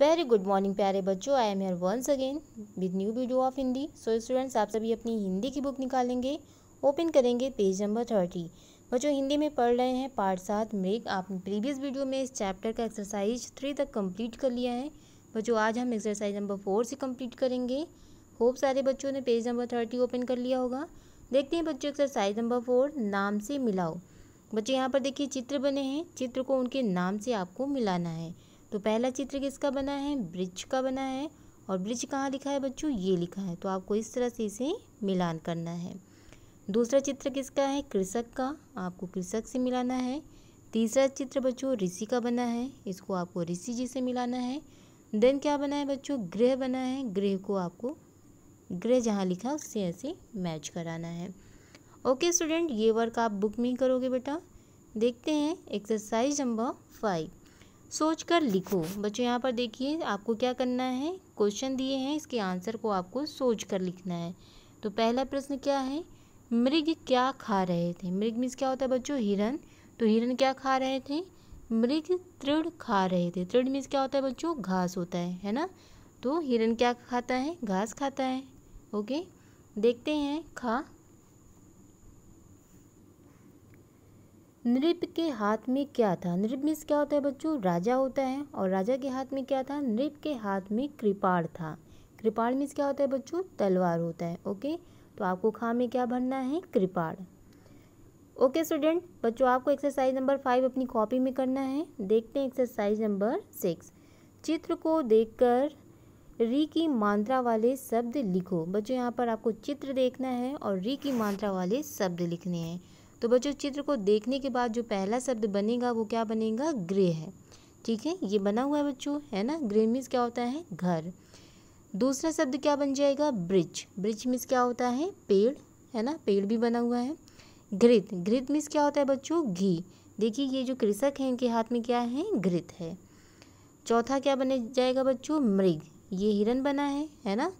very good morning प्यारे बच्चों I am here once again with new video of Hindi so students आप सभी अपनी हिंदी की बुक निकालेंगे ओपन करेंगे पेज नंबर थर्टी बच्चों हिंदी में पढ़ रहे हैं पार्ट सात मृग आपने प्रीवियस वीडियो में इस चैप्टर का एक्सरसाइज थ्री तक कंप्लीट कर लिया है बच्चों आज हम एक्सरसाइज नंबर फोर से कम्प्लीट करेंगे होप सारे बच्चों ने पेज नंबर थर्टी ओपन कर लिया होगा देखते हैं बच्चों एक्सरसाइज नंबर फोर नाम से मिलाओ बच्चे यहाँ पर देखिए चित्र बने हैं चित्र को उनके नाम से आपको मिलाना है तो पहला चित्र किसका बना है ब्रिज का बना है और ब्रिज कहाँ लिखा है बच्चों ये लिखा है तो आपको इस तरह से इसे मिलान करना है दूसरा चित्र किसका है कृषक का आपको कृषक से मिलाना है तीसरा चित्र बच्चों ऋषि का बना है इसको आपको ऋषि जी से मिलाना है देन क्या बना है बच्चों गृह बना है गृह को आपको गृह जहाँ लिखा उससे ऐसे मैच कराना है ओके स्टूडेंट ये वर्क आप बुक में ही करोगे बेटा देखते हैं एक्सरसाइज नंबर फाइव सोच कर लिखो बच्चों यहाँ पर देखिए आपको क्या करना है क्वेश्चन दिए हैं इसके आंसर को आपको सोच कर लिखना है तो पहला प्रश्न क्या है मृग क्या खा रहे थे मृग मीन्स क्या होता है बच्चों हिरण तो हिरण क्या खा रहे थे मृग तृढ़ खा रहे थे तृढ़ मीन्स क्या होता है बच्चों घास होता है है ना तो हिरण क्या खाता है घास खाता है ओके देखते हैं खा नृप के हाथ में क्या था नृप मीन्स क्या होता है बच्चों राजा होता है और राजा के हाथ में क्या था नृप के हाथ में कृपाण था कृपाण मीन्स क्या होता है बच्चों तलवार होता है ओके तो आपको खा में क्या भरना है कृपाण ओके स्टूडेंट बच्चों आपको एक्सरसाइज नंबर फाइव अपनी कॉपी में करना है देखते हैं एक्सरसाइज नंबर सिक्स चित्र को देखकर री की मात्रा वाले शब्द लिखो बच्चों यहाँ पर आपको चित्र देखना है और री की मात्रा वाले शब्द लिखने हैं तो बच्चों चित्र को देखने के बाद जो पहला शब्द बनेगा वो क्या बनेगा ग्रे है ठीक है ये बना हुआ है बच्चों है ना ग्रे मीन्स क्या होता है घर दूसरा शब्द क्या बन जाएगा ब्रिज ब्रिज मीन्स क्या होता है पेड़ है ना पेड़ भी बना हुआ है घृत घृत मीन्स क्या होता है बच्चों घी देखिए ये जो कृषक है इनके हाथ में क्या है घृत है चौथा क्या बने जाएगा बच्चों मृग ये हिरन बना है है ना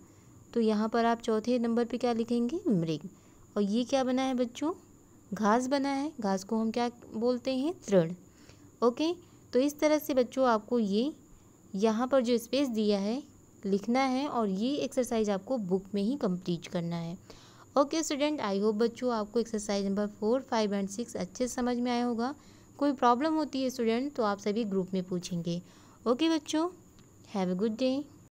तो यहाँ पर आप चौथे नंबर पे क्या लिखेंगे मृग और ये क्या बना है बच्चों घास बना है घास को हम क्या बोलते हैं तृण ओके तो इस तरह से बच्चों आपको ये यहाँ पर जो स्पेस दिया है लिखना है और ये एक्सरसाइज आपको बुक में ही कंप्लीट करना है ओके स्टूडेंट आई होप बच्चों आपको exercise number four five and six अच्छे समझ में आया होगा कोई प्रॉब्लम होती है स्टूडेंट तो आप सभी ग्रुप में पूछेंगे ओके बच्चों हैव ए गुड डे